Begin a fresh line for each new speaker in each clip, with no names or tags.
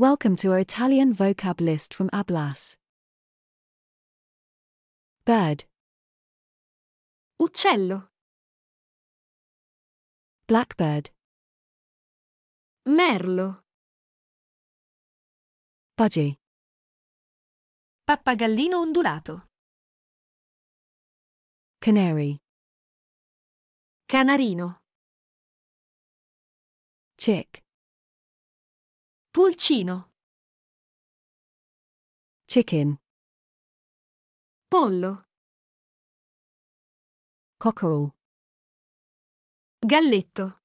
Welcome to our Italian vocab list from Ablas. Bird. Uccello. Blackbird. Merlo. Budgie. Pappagallino ondulato. Canary. Canarino. Chick. Pulcino. Chicken. Pollo. Cockerel. Galletto.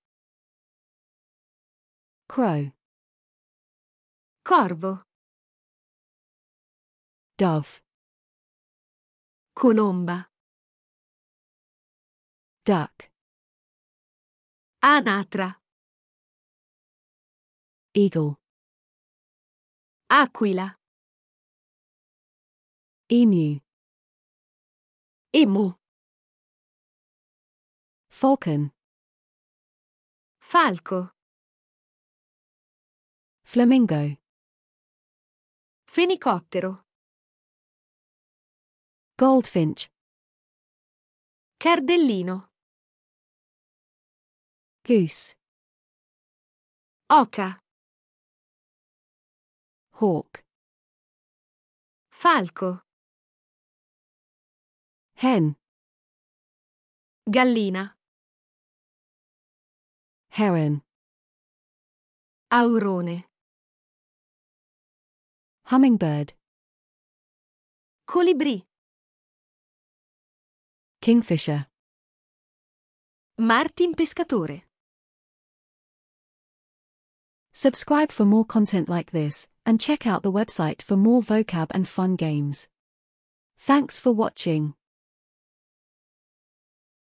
Crow. Corvo. Dove. Colomba. Duck. Anatra. Eagle. Aquila. Emu. Emu. Falcon. Falco. Flamingo. Fenicottero. Goldfinch. Cardellino. Goose. Oca. hawk. Falco. Hen. Gallina. Heron. Aurone. Hummingbird. Colibrì. Kingfisher. Martin Pescatore. Subscribe for more content like this and check out the website for more vocab and fun games. Thanks for watching.